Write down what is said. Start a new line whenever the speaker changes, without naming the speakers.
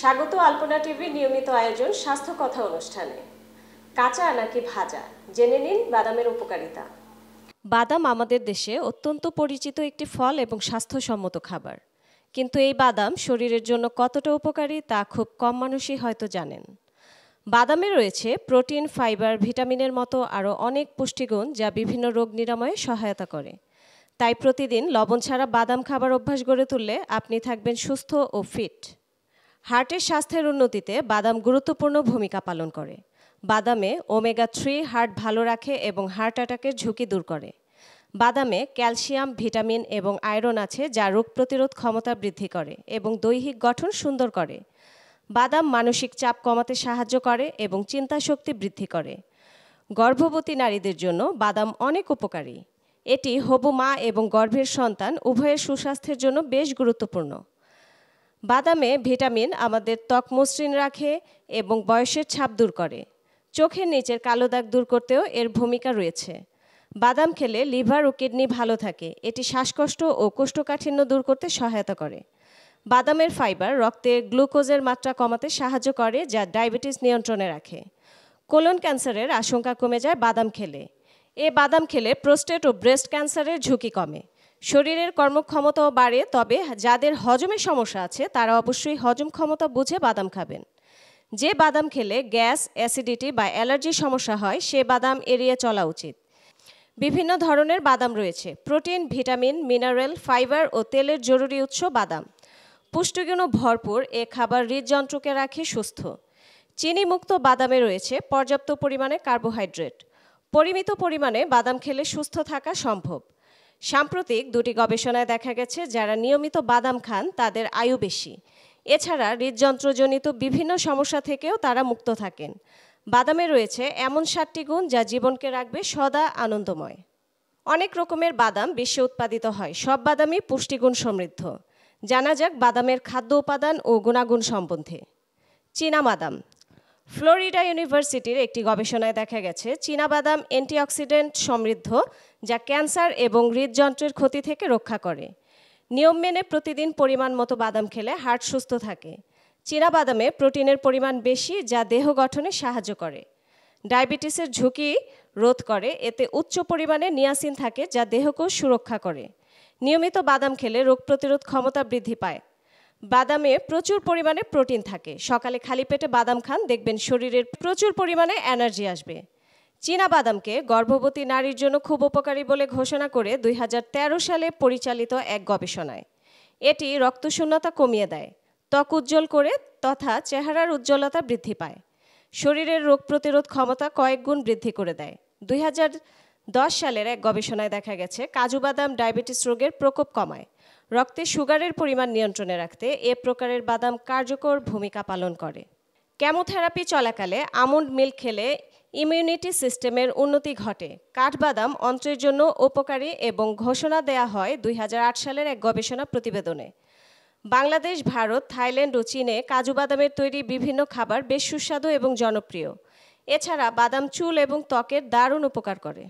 স্বাগত আলপনা টিভির নিয়মিত আয়োজন স্বাস্থ্য কথা অনুষ্ঠানে কাঁচা নাকি ভাজা জেনে নিন বাদামের উপকারিতা বাদাম আমাদের দেশে অত্যন্ত পরিচিত একটি ফল এবং স্বাস্থ্যসম্মত খাবার কিন্তু এই বাদাম শরীরের জন্য কতটা উপকারী তা খুব কম মানুষই হয়তো জানেন বাদামে রয়েছে প্রোটিন ফাইবার ভিটামিনের মতো আরও অনেক পুষ্টিগুণ যা বিভিন্ন রোগ নিরাময়ে সহায়তা করে তাই প্রতিদিন লবণ ছাড়া বাদাম খাবার অভ্যাস গড়ে তুললে আপনি থাকবেন সুস্থ ও ফিট হার্টের স্বাস্থ্যের উন্নতিতে বাদাম গুরুত্বপূর্ণ ভূমিকা পালন করে বাদামে ওমেগা থ্রি হার্ট ভালো রাখে এবং হার্ট অ্যাটাকের ঝুঁকি দূর করে বাদামে ক্যালসিয়াম ভিটামিন এবং আয়রন আছে যা রোগ প্রতিরোধ ক্ষমতা বৃদ্ধি করে এবং দৈহিক গঠন সুন্দর করে বাদাম মানসিক চাপ কমাতে সাহায্য করে এবং চিন্তা শক্তি বৃদ্ধি করে গর্ভবতী নারীদের জন্য বাদাম অনেক উপকারী এটি হবু মা এবং গর্ভের সন্তান উভয়ের সুস্বাস্থ্যের জন্য বেশ গুরুত্বপূর্ণ বাদামে ভিটামিন আমাদের ত্বক মসৃণ রাখে এবং বয়সের ছাপ দূর করে চোখের নিচের কালো দাগ দূর করতেও এর ভূমিকা রয়েছে বাদাম খেলে লিভার ও কিডনি ভালো থাকে এটি শ্বাসকষ্ট ও কোষ্ঠকাঠিন্য দূর করতে সহায়তা করে বাদামের ফাইবার রক্তে গ্লুকোজের মাত্রা কমাতে সাহায্য করে যা ডায়াবেটিস নিয়ন্ত্রণে রাখে কোলন ক্যান্সারের আশঙ্কা কমে যায় বাদাম খেলে এ বাদাম খেলে প্রোস্টেট ও ব্রেস্ট ক্যান্সারের ঝুঁকি কমে শরীরের কর্মক্ষমতাও বাড়ে তবে যাদের হজমের সমস্যা আছে তারা অবশ্যই হজম ক্ষমতা বুঝে বাদাম খাবেন যে বাদাম খেলে গ্যাস অ্যাসিডিটি বা অ্যালার্জির সমস্যা হয় সে বাদাম এড়িয়ে চলা উচিত বিভিন্ন ধরনের বাদাম রয়েছে প্রোটিন ভিটামিন মিনারেল ফাইবার ও তেলের জরুরি উৎস বাদাম পুষ্টিগুণ ভরপুর এ খাবার হৃদযন্ত্রকে রাখে সুস্থ চিনিমুক্ত বাদামে রয়েছে পর্যাপ্ত পরিমাণে কার্বোহাইড্রেট পরিমিত পরিমাণে বাদাম খেলে সুস্থ থাকা সম্ভব সাম্প্রতিক দুটি গবেষণায় দেখা গেছে যারা নিয়মিত বাদাম খান তাদের আয়ু বেশি এছাড়া হৃদযন্ত্রজনিত বিভিন্ন সমস্যা থেকেও তারা মুক্ত থাকেন বাদামে রয়েছে এমন সাতটি গুণ যা জীবনকে রাখবে সদা আনন্দময় অনেক রকমের বাদাম বিশ্বে উৎপাদিত হয় সব বাদামই পুষ্টিগুণ সমৃদ্ধ জানা যাক বাদামের খাদ্য উপাদান ও গুণাগুণ সম্বন্ধে চীনা বাদাম ফ্লোরিডা ইউনিভার্সিটির একটি গবেষণায় দেখা গেছে চীনা বাদাম অ্যান্টিঅক্সিডেন্ট সমৃদ্ধ যা ক্যান্সার এবং হৃদযন্ত্রের ক্ষতি থেকে রক্ষা করে নিয়ম মেনে প্রতিদিন পরিমাণ মতো বাদাম খেলে হার্ট সুস্থ থাকে চীনা বাদামে প্রোটিনের পরিমাণ বেশি যা দেহ গঠনে সাহায্য করে ডায়াবেটিসের ঝুঁকি রোধ করে এতে উচ্চ পরিমাণে নিয়াসিন থাকে যা দেহকেও সুরক্ষা করে নিয়মিত বাদাম খেলে রোগ প্রতিরোধ ক্ষমতা বৃদ্ধি পায় বাদামে প্রচুর পরিমাণে প্রোটিন থাকে সকালে খালি পেটে বাদাম খান দেখবেন শরীরের প্রচুর পরিমাণে এনার্জি আসবে বাদামকে গর্ভবতী নারীর জন্য খুব উপকারী বলে ঘোষণা করে দুই সালে পরিচালিত এক গবেষণায় এটি রক্তশূন্যতা কমিয়ে দেয় ত্বক উজ্জ্বল করে তথা চেহারার উজ্জ্বলতা বৃদ্ধি পায় শরীরের রোগ প্রতিরোধ ক্ষমতা কয়েক গুণ বৃদ্ধি করে দেয় দুই সালের এক গবেষণায় দেখা গেছে কাজু বাদাম ডায়াবেটিস রোগের প্রকোপ কমায় রক্তে সুগারের পরিমাণ নিয়ন্ত্রণে রাখতে এ প্রকারের বাদাম কার্যকর ভূমিকা পালন করে কেমোথেরাপি চলাকালে আমন্ড মিল্ক খেলে ইমিউনিটি সিস্টেমের উন্নতি ঘটে কাঠবাদাম অন্ত্রের জন্য উপকারী এবং ঘোষণা দেয়া হয় দুই সালের এক গবেষণা প্রতিবেদনে বাংলাদেশ ভারত থাইল্যান্ড ও চীনে কাজু বাদামের তৈরি বিভিন্ন খাবার বেশ সুস্বাদু এবং জনপ্রিয় এছাড়া বাদাম চুল এবং ত্বকের দারুণ উপকার করে